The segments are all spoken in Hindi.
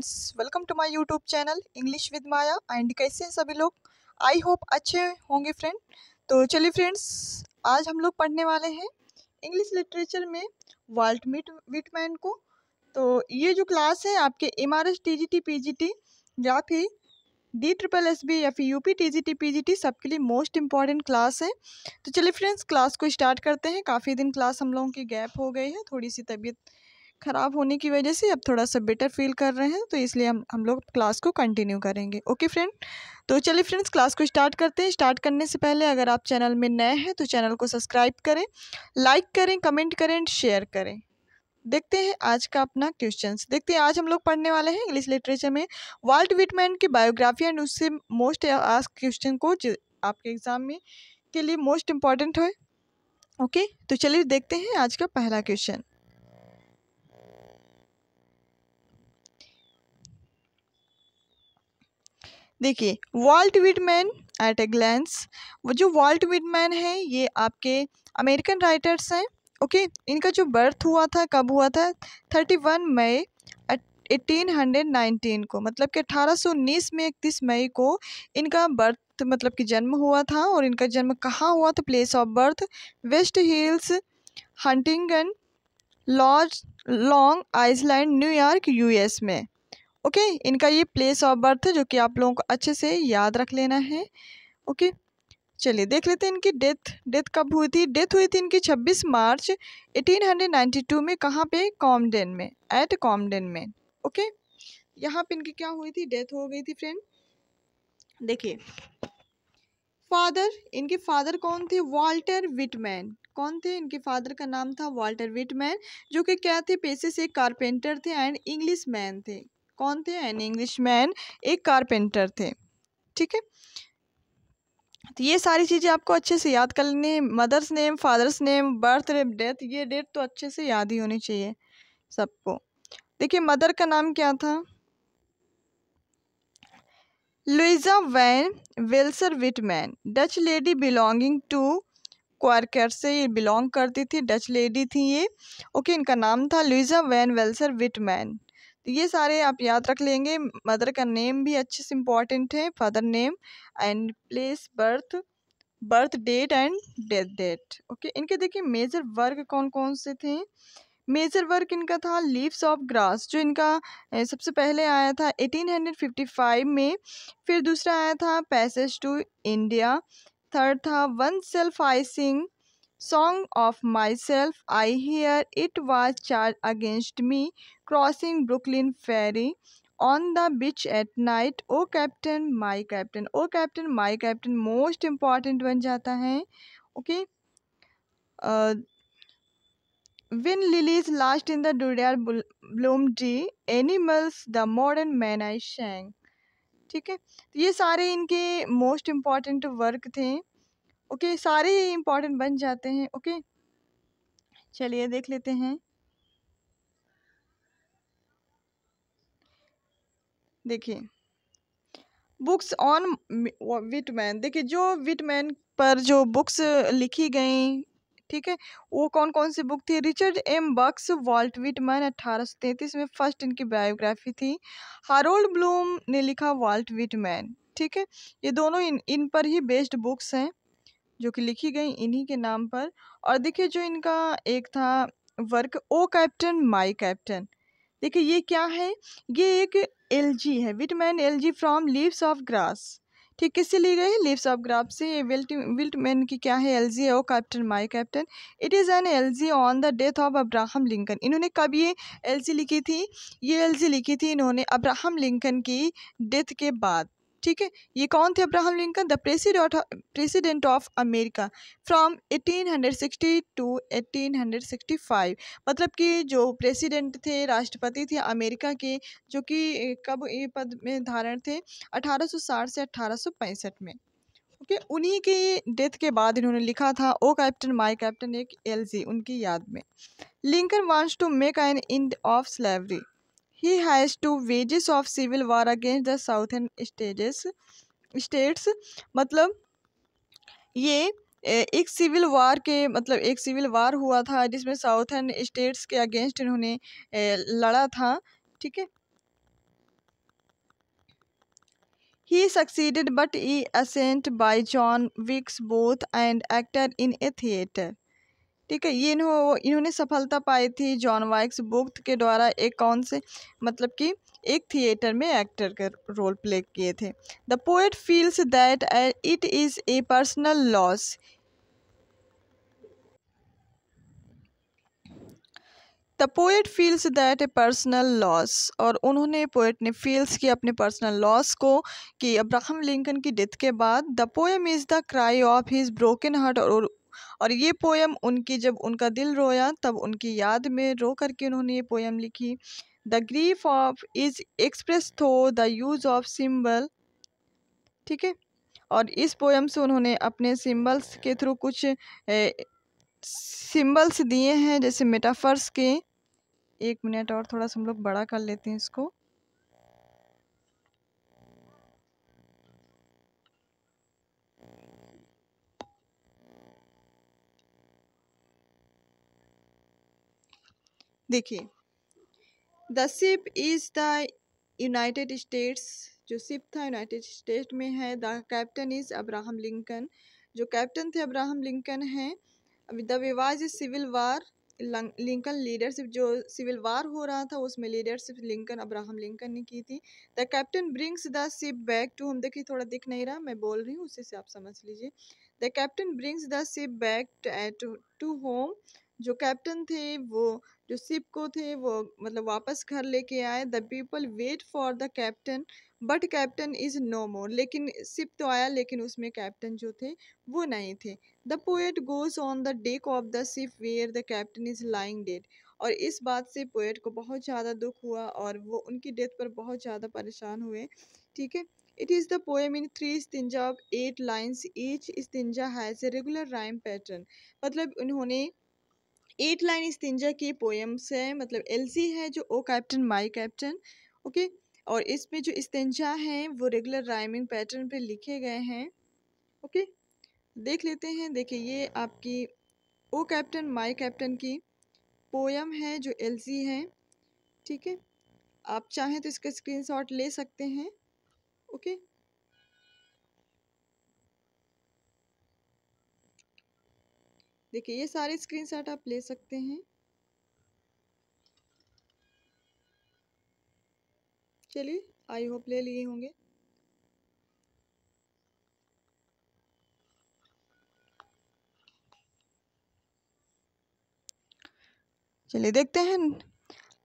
Friends welcome to my YouTube channel English with Maya and कैसे हैं सभी लोग आई होप अच्छे होंगे फ्रेंड तो चलिए फ्रेंड्स आज हम लोग पढ़ने वाले हैं इंग्लिश लिटरेचर में वाल्ट मिट विटमैन को तो ये जो क्लास है आपके M R S T G T P G T या फिर डी ट्रिपल एस बी या फिर U P T G T P G T सबके लिए मोस्ट इम्पॉर्टेंट क्लास है तो चलिए फ्रेंड्स क्लास को स्टार्ट करते हैं काफ़ी दिन क्लास हम लोगों की गैप हो गई है थोड़ी सी तबीयत ख़राब होने की वजह से अब थोड़ा सा बेटर फील कर रहे हैं तो इसलिए हम हम लोग क्लास को कंटिन्यू करेंगे ओके फ्रेंड तो चलिए फ्रेंड्स क्लास को स्टार्ट करते हैं स्टार्ट करने से पहले अगर आप चैनल में नए हैं तो चैनल को सब्सक्राइब करें लाइक करें कमेंट करें एंड शेयर करें देखते हैं आज का अपना क्वेश्चन देखते हैं आज हम लोग पढ़ने वाले हैं इंग्लिश लिटरेचर में वाल्ट विटमैन की बायोग्राफी एंड उससे मोस्ट आस्क क्वेश्चन को जो आपके एग्ज़ाम में के लिए मोस्ट इम्पॉर्टेंट है ओके तो चलिए देखते हैं आज का पहला क्वेश्चन देखिए Walt Whitman at a glance वो जो वॉल्ट विडमैन है ये आपके अमेरिकन राइटर्स हैं ओके इनका जो बर्थ हुआ था कब हुआ था thirty one May eighteen hundred nineteen को मतलब कि अठारह सौ उन्नीस में इकतीस मई को इनका बर्थ मतलब कि जन्म हुआ था और इनका जन्म कहाँ हुआ था place of birth West Hills Huntington lodge Long Island New York US में ओके इनका ये प्लेस ऑफ बर्थ है जो कि आप लोगों को अच्छे से याद रख लेना है ओके चलिए देख लेते हैं इनकी डेथ डेथ कब हुई थी डेथ हुई थी इनकी 26 मार्च 1892 में कहाँ पे कॉमडेन में एट कॉमडेन में ओके यहाँ पे इनकी क्या हुई थी डेथ हो गई थी फ्रेंड देखिए फादर इनके फादर कौन थे वाल्टर विटमैन कौन थे इनके फादर का नाम था वाल्टर विटमैन जो कि क्या थे पेशे से कारपेंटर थे एंड इंग्लिश मैन थे कौन थे एन मैन एक कारपेंटर थे ठीक है तो ये सारी चीज़ें आपको अच्छे से याद कर लेनी है mother's name father's name birth death ये डेट तो अच्छे से याद ही होनी चाहिए सबको देखिए मदर का नाम क्या था Louisa Van Velsor Whitman Dutch lady belonging to Quaker से ये बिलोंग करती थी डच लेडी थी ये ओके इनका नाम था लुइजा वैन वेल्सर विटमैन ये सारे आप याद रख लेंगे मदर का नेम भी अच्छे से इम्पॉर्टेंट है father name and place birth birth date and death date okay इनके देखिए मेजर वर्क कौन कौन से थे मेजर वर्क इनका था लीव्स ऑफ ग्रास जो इनका सबसे पहले आया था 1855 में फिर दूसरा आया था पैसेज टू इंडिया थर्ड था one self I sing song of my self I hear it was charge against me crossing Brooklyn Ferry on the beach at night O captain my captain O captain my captain most important बन जाता है okay uh, when lilies last in the durian bloom day animals the modern man I sang ठीक है तो ये सारे इनके मोस्ट इम्पॉर्टेंट वर्क थे ओके okay, सारे इम्पॉर्टेंट बन जाते हैं ओके okay? चलिए देख लेते हैं देखिए बुक्स ऑन विटमैन देखिए जो विटमैन पर जो बुक्स लिखी गई ठीक है वो कौन कौन सी बुक थी Richard M Bucke Walt Whitman अट्ठारह सौ तैंतीस में फर्स्ट इनकी बायोग्राफी थी हारोल्ड ब्लूम ने लिखा वॉल्ट विटमैन ठीक है ये दोनों इन इन पर ही बेस्ड बुक्स हैं जो कि लिखी गई इन्हीं के नाम पर और देखिए जो इनका एक था work O captain my captain देखिए ये क्या है ये एक एलजी है Whitman elegy from leaves of grass ठीक किससे ली गई है लीव्स ऑफ ग्राफ से ये विल्ट विल्टमैन की क्या है एलजी है O captain my captain it is an elegy on the death of Abraham Lincoln इन्होंने कब ये एलजी लिखी थी ये एलजी लिखी थी इन्होंने अब्राहम लिंकन की डेथ के बाद ठीक है ये कौन थे Abraham Lincoln the president president of America from 1860 to 1865 मतलब कि जो प्रेसिडेंट थे राष्ट्रपति थे अमेरिका के जो कि कब ये पद में धारण थे 1860 से 1865 में ओके okay, उन्हीं के डेथ के बाद इन्होंने लिखा था ओ कैप्टन माई कैप्टन एक एलजी उनकी याद में Lincoln wants to make an end of slavery he has to wages of civil war against the south stages states मतलब ये एक सिविल वार के मतलब एक सिविल वार हुआ था जिसमें साउथर्न स्टेट्स के अगेंस्ट इन्होंने लड़ा था ठीक है he succeeded but he assent by John Wilkes Booth and actor in a theatre ठीक है ये इन्हों इन्होंने सफलता पाई थी जॉन वाइक्स बुक्त के द्वारा एक कौन से मतलब कि एक थिएटर में एक्टर के रोल प्ले किए थे the poet feels that it is a personal loss the poet feels that a personal loss और उन्होंने पोएट ने फील्स किया अपने पर्सनल लॉस को कि अब्राहम लिंकन की डेथ के बाद the poem is the cry of his broken heart और और ये पोयम उनकी जब उनका दिल रोया तब उनकी याद में रो करके उन्होंने ये पोयम लिखी the grief of is express through the use of symbol ठीक है और इस पोयम से उन्होंने अपने सिम्बल्स के थ्रू कुछ सिम्बल्स दिए हैं जैसे मेटाफर्स के एक मिनट और थोड़ा सा हम लोग बड़ा कर लेते हैं इसको देखिए the ship is the United States जो सिप था यूनाइटेड स्टेट में है the captain is Abraham Lincoln जो कैप्टन थे अब्राहम लिंकन हैं the voyage is civil war Lincoln leadership जो सिविल वार हो रहा था उसमें लीडरशिप लिंकन अब्राहम लिंकन ने की थी the captain brings the ship back to home देखिए थोड़ा दिख नहीं रहा मैं बोल रही हूँ उसी से आप समझ लीजिए the captain brings the ship back to home जो कैप्टन थे वो जो सिप को थे वो मतलब वापस घर लेके आए the people wait for the captain but captain is no more लेकिन सिप तो आया लेकिन उसमें कैप्टन जो थे वो नहीं थे the poet goes on the deck of the ship where the captain is lying dead और इस बात से पोएट को बहुत ज़्यादा दुख हुआ और वो उनकी डेथ पर बहुत ज़्यादा परेशान हुए ठीक है it is the poem in three stinja of eight lines each stinja has a regular rhyme pattern मतलब उन्होंने एट लाइन तिंजा की पोएम्स है मतलब एलजी है जो O captain my captain okay और इसमें जो इस्तंजा हैं वो रेगुलर राइमिंग पैटर्न पे लिखे गए हैं ओके देख लेते हैं देखिए ये आपकी ओ कैप्टन माई कैप्टन की पोएम है जो एलजी है ठीक है आप चाहें तो इसका स्क्रीनशॉट ले सकते हैं ओके देखिए ये सारे स्क्रीनशॉट आप ले सकते हैं चलिए आई होप ले लिए होंगे चलिए देखते हैं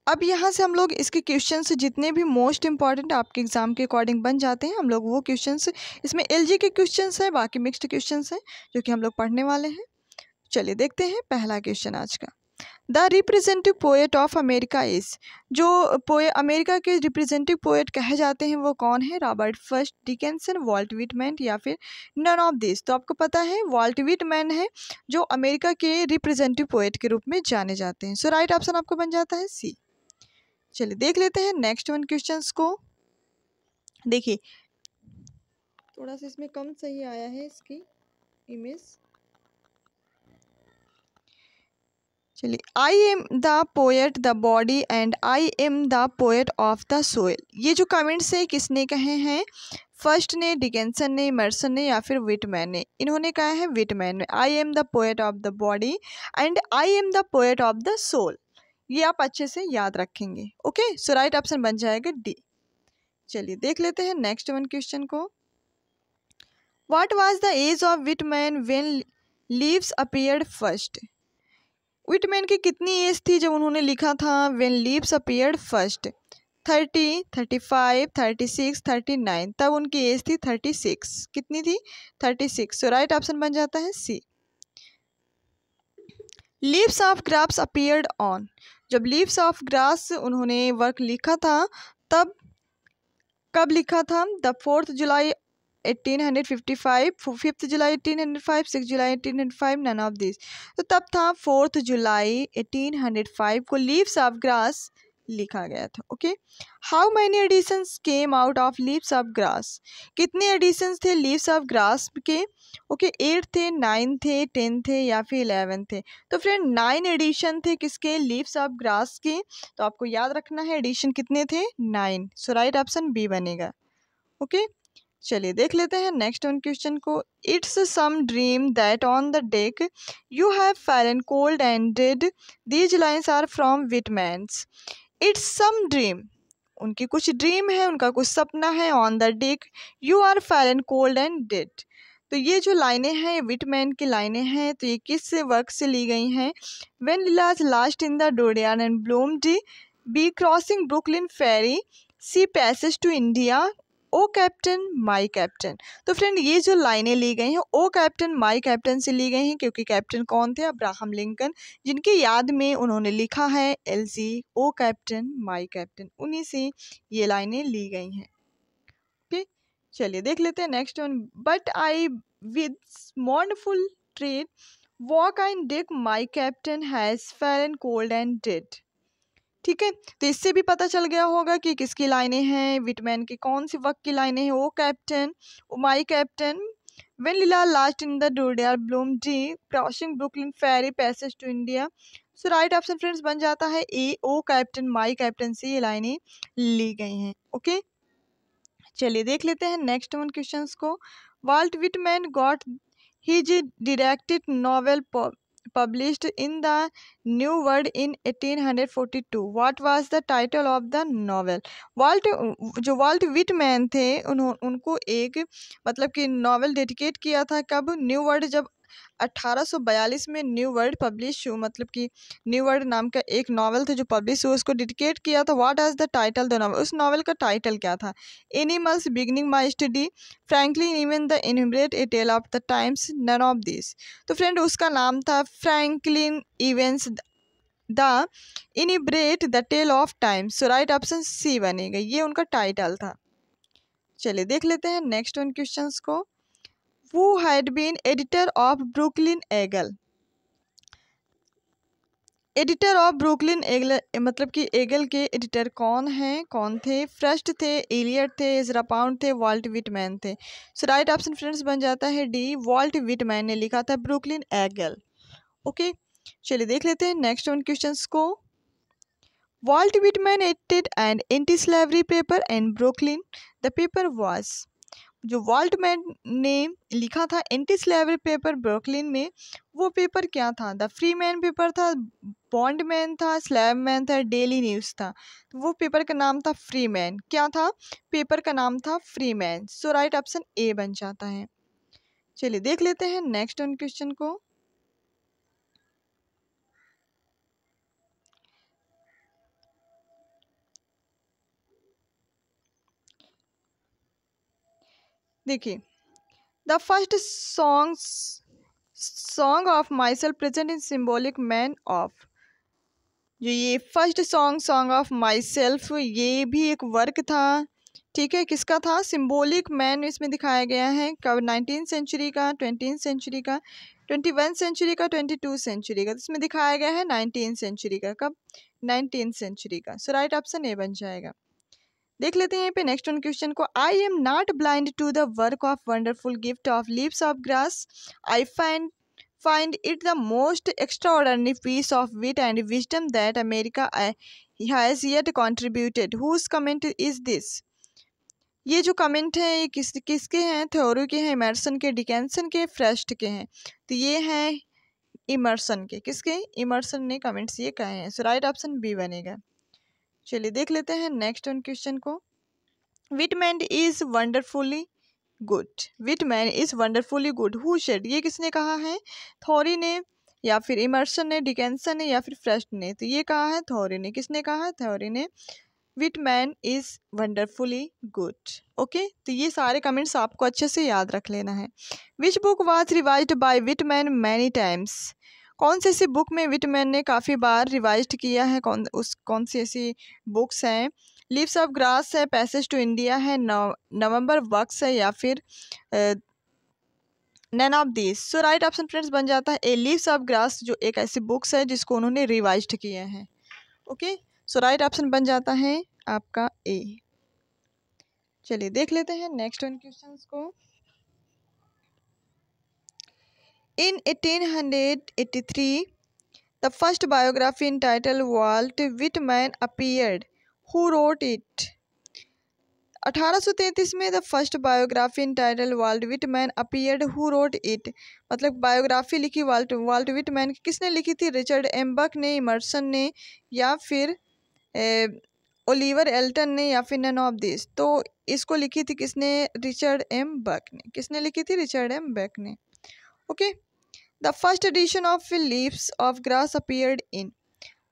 अब यहाँ से हम लोग इसके क्वेश्चन जितने भी मोस्ट इंपॉर्टेंट आपके एग्जाम के अकॉर्डिंग बन जाते हैं हम लोग वो क्वेश्चन इसमें एलजी के क्वेश्चन हैं बाकी मिक्स्ड क्वेश्चन हैं जो कि हम लोग पढ़ने वाले हैं चलिए देखते हैं पहला क्वेश्चन आज का the representative poet of America is जो पोए अमेरिका के रिप्रेजेंटिव पोएट कहे जाते हैं वो कौन है Robert Frost Dickinson Walt Whitman या फिर नन ऑफ दिस तो आपको पता है वॉल्ट विटमैन है जो अमेरिका के रिप्रेजेंटिव पोएट के रूप में जाने जाते हैं सो राइट ऑप्शन आपको बन जाता है सी चलिए देख लेते हैं नेक्स्ट वन क्वेश्चन को देखिए थोड़ा सा इसमें कम सही आया है इसकी इमेज चलिए I am the poet the body and I am the poet of the soul ये जो कमेंट्स है किसने कहे हैं फर्स्ट ने डिकेंसन ने मर्सन ने या फिर विटमैन ने इन्होंने कहा है विटमैन ने I am the poet of the body and I am the poet of the soul ये आप अच्छे से याद रखेंगे ओके सो राइट ऑप्शन बन जाएगा डी चलिए देख लेते हैं नेक्स्ट वन क्वेश्चन को what was the age of Whitman when leaves appeared first Whitman की कितनी एज थी जब उन्होंने लिखा था when leaves appeared first thirty thirty five thirty six thirty nine तब उनकी एज थी थर्टी सिक्स कितनी थी thirty six so right option बन जाता है C leaves of grass appeared on जब लीव्स ऑफ ग्रास उन्होंने वर्क लिखा था तब कब लिखा था the fourth July eighteen hundred fifty five fifth July eighteen hundred five six July eighteen hundred five none of this तो तब था fourth July eighteen hundred five को लीव्स ऑफ ग्रास लिखा गया था okay how many edition came out of leaves of grass कितने एडिशन थे लीव्स ऑफ ग्रास के ओके okay, एट थे नाइन थे टेन थे या फिर इलेवन थे तो फ्रेंड नाइन एडिशन थे किसके लीव्स ऑफ ग्रास के तो आपको याद रखना है एडिशन कितने थे nine so right option B बनेगा ओके okay? चलिए देख लेते हैं नेक्स्ट वन क्वेश्चन को it's some dream that on the deck you have and cold and dead these lines are from Whitman's it's some dream उनकी कुछ ड्रीम है उनका कुछ सपना है on the deck you are and cold and dead तो ये जो लाइनें हैं ये विटमैन की लाइनें हैं तो ये किस वर्क से ली गई हैं when lilacs last in the डोडियान and bloomed B crossing Brooklyn ferry C passage to India O captain my captain तो फ्रेंड ये जो लाइनें ली गई हैं ओ कैप्टन माई कैप्टन से ली गई हैं क्योंकि कैप्टन कौन थे अब्राहम लिंकन जिनके याद में उन्होंने लिखा है एल ओ कैप्टन माई कैप्टन उन्हीं से ये लाइनें ली गई हैं ओके चलिए देख लेते हैं next one but I with mournful tread walk and deck my captain has fair and cold and dead ठीक है तो इससे भी पता चल गया होगा कि किसकी लाइनें हैं विटमैन की कौन सी वक्त की लाइनें हैं O captain O my captain when lilac last in the dooryard bloomed crossing Brooklyn ferry passage to India so right option friends बन जाता है ए ओ कैप्टन माई कैप्टन से ये लाइने ली गई हैं ओके चलिए देख लेते हैं नेक्स्ट वन क्वेश्चन को Walt Whitman got his directed novel published in the New World in 1842. What was the title of the novel? Walt जो Walt Whitman थे उन्हों उनको एक मतलब कि नॉवल डेडिकेट किया था कब न्यू वर्ल्ड जब 1842 में न्यू वर्ल्ड पब्लिश मतलब कि न्यू वर्ल्ड नाम का एक नावल था जो पब्लिश हुआ उसको डिडिकेट किया था what was the title the novel उस नावल का टाइटल क्या था animals beginning my study Franklin Evans the inebriate a tale of the times none of this तो फ्रेंड उसका नाम था Franklin Evans the inebriate the tale of times so right option C बनेगा ये उनका टाइटल था चलिए देख लेते हैं नेक्स्ट उन क्वेश्चंस को who had been editor of Brooklyn Eagle. Editor of Brooklyn eagle मतलब कि एगल के एडिटर कौन हैं कौन थे फ्रस्ट थे एलियट थे इजरा पाउंड थे वॉल्ट विटमैन थे सो राइट ऑप्शन फ्रेंड्स बन जाता है डी वॉल्ट विटमैन ने लिखा था ब्रुकलिन एगल ओके चलिए देख लेते हैं नेक्स्ट उन क्वेश्चन को Walt Whitman edited and anti slavery paper and Brooklyn the paper was जो वॉल्टमैन ने लिखा था एंटी स्लेवरी पेपर ब्रुकलिन में वो पेपर क्या था द फ्री मैन पेपर था बॉन्ड मैन था स्लैब मैन था डेली न्यूज़ था तो वो पेपर का नाम था फ्री मैन क्या था पेपर का नाम था free man so right option A बन जाता है चलिए देख लेते हैं नेक्स्ट उन क्वेश्चन को देखिए the first songs song of my self present in symbolic man of जो ये first song song of my self ये भी एक वर्क था ठीक है किसका था सिम्बोलिक मैन इसमें दिखाया गया है कब नाइनटीन सेंचुरी का ट्वेंटीन सेंचुरी का ट्वेंटी वन सेंचुरी का ट्वेंटी टू सेंचुरी का तो इसमें दिखाया गया है नाइनटीन सेंचुरी का कब नाइनटीन सेंचुरी का सो राइट ऑप्शन ए बन जाएगा देख लेते हैं यहाँ पे नेक्स्ट वन क्वेश्चन को I am not blind to the work of wonderful gift of leaves of grass I find it the most extra extraordinary piece of wit and wisdom that America has yet contributed whose comment is this ये जो कमेंट हैं ये किस किसके हैं थ्योरो के हैं इमरसन के डिकेंसन के फ्रेस्ट के हैं तो ये हैं इमरसन के किसके इमरसन ने कमेंट्स ये कहे हैं सो राइट ऑप्शन बी बनेगा चलिए देख लेते हैं नेक्स्ट ऑन क्वेश्चन को Whitman is wonderfully good Whitman is wonderfully good who said ये किसने कहा है थॉरी ने या फिर इमर्सन ने डिकेंसन ने या फिर फ्रेस्ट ने तो ये कहा है थॉरी ने किसने कहा है थॉरी ने Whitman is wonderfully good okay तो ये सारे कमेंट्स आपको अच्छे से याद रख लेना है which book was revise with Whitman many times कौन सी ऐसी बुक में विटमैन तो ने काफ़ी बार रिवाइज किया है कौन उस कौन सी ऐसी बुक्स हैं लिप्स ऑफ ग्रास है पैसेज टू इंडिया है नवंबर वक्स है या फिर none of this so right option friends बन जाता है ए लीव्स ऑफ ग्रास जो एक ऐसी बुक्स है जिसको उन्होंने रिवाइज किया है ओके सो राइट ऑप्शन बन जाता है आपका ए चलिए देख लेते हैं नेक्स्ट क्वेश्चन को In 1883, the first biography entitled Walt Whitman appeared. Who wrote it? 1833 में the first biography in entitled Walt man appeared who wrote it मतलब बायोग्राफी लिखी वाल्ट वाल्ट विट मैन किसने लिखी थी रिचर्ड एम्बक ने इमर्सन ने या फिर ओलिवर एल्टन ने या फिर नन ऑफ दिस तो इसको लिखी थी किसने रिचर्ड एम बक ने किसने लिखी थी रिचर्ड एम बक ने okay okay? The first edition of leaves of grass appeared in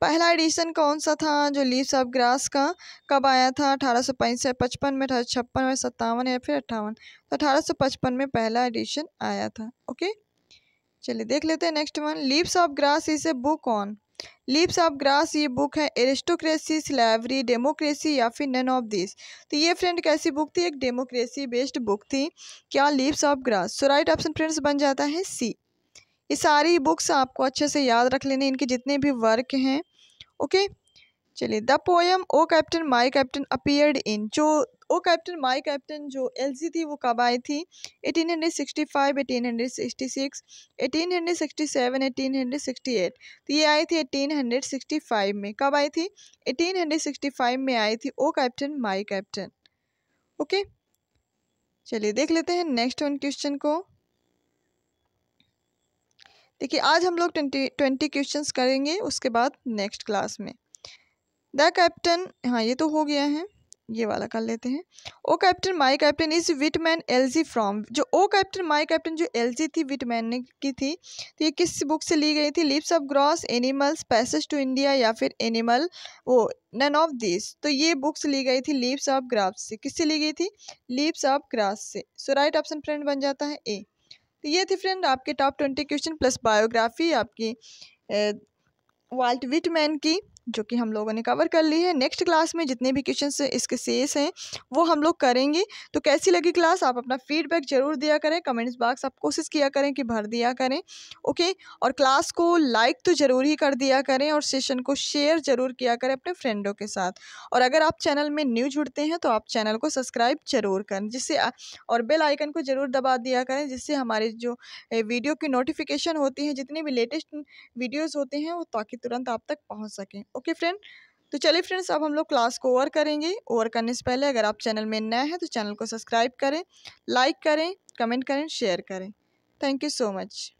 पहला एडिशन कौन सा था जो लीव्स ऑफ ग्रास का कब आया था अठारह सौ पचपन में अठारह छप्पन में सत्तावन या फिर अट्ठावन तो अठारह सौ पचपन में पहला एडिशन आया था ओके चलिए देख लेते हैं next one leaves of grass is a book on leaves of grass ये बुक है एरिस्टोक्रेसी स्लेवरी डेमोक्रेसी या फिर नन ऑफ दिस तो ये फ्रेंड कैसी बुक थी एक डेमोक्रेसी बेस्ड बुक थी क्या leaves of grass so right option friends बन जाता है सी ये सारी बुक्स आपको अच्छे से याद रख लेने इनके जितने भी वर्क हैं ओके चलिए the poem O captain my captain appeared in जो ओ कैप्टन माई कैप्टन जो एलसी थी वो कब आई थी 1865, 1866, 1867, 1868 तो ये आई थी 1865 में कब आई थी 1865 में आई थी O captain my captain okay चलिए देख लेते हैं नेक्स्ट वन क्वेश्चन को देखिए आज हम लोग ट्वेंटी ट्वेंटी क्वेश्चन करेंगे उसके बाद नेक्स्ट क्लास में द कैप्टन हाँ ये तो हो गया है ये वाला कर लेते हैं O captain my captain is with elegy from जो ओ कैप्टन माई कैप्टन जो जी थी विट ने की थी तो ये किस बुक से ली गई थी leaves of grass animals passage to India या फिर एनिमल वो नन ऑफ दिस तो ये बुक्स ली गई थी लिप्स ऑफ ग्रास से किससे ली गई थी लिप्स ऑफ ग्रास से सो राइट ऑप्शन फ्रेंड बन जाता है ए तो ये थी फ्रेंड आपके top twenty question plus biography आपकी वाल्ट विटमैन की जो कि हम लोगों ने कवर कर ली है नेक्स्ट क्लास में जितने भी क्वेश्चन इसके सेस हैं वो हम लोग करेंगे तो कैसी लगी क्लास आप अपना फीडबैक ज़रूर दिया करें कमेंट्स बॉक्स आप कोशिश किया करें कि भर दिया करें ओके और क्लास को लाइक तो ज़रूर ही कर दिया करें और सेशन को शेयर ज़रूर किया करें अपने फ्रेंडों के साथ और अगर आप चैनल में न्यू जुड़ते हैं तो आप चैनल को सब्सक्राइब ज़रूर करें जिससे और बेल आइकन को ज़रूर दबा दिया करें जिससे हमारे जो वीडियो की नोटिफिकेशन होती है जितनी भी लेटेस्ट वीडियोज़ होते हैं वो ताकि तुरंत आप तक पहुँच सकें ओके फ्रेंड तो चलिए फ्रेंड्स अब हम लोग क्लास को ओवर करेंगे ओवर करने से पहले अगर आप चैनल में नए हैं तो चैनल को सब्सक्राइब करें लाइक करें कमेंट करें शेयर करें थैंक यू सो मच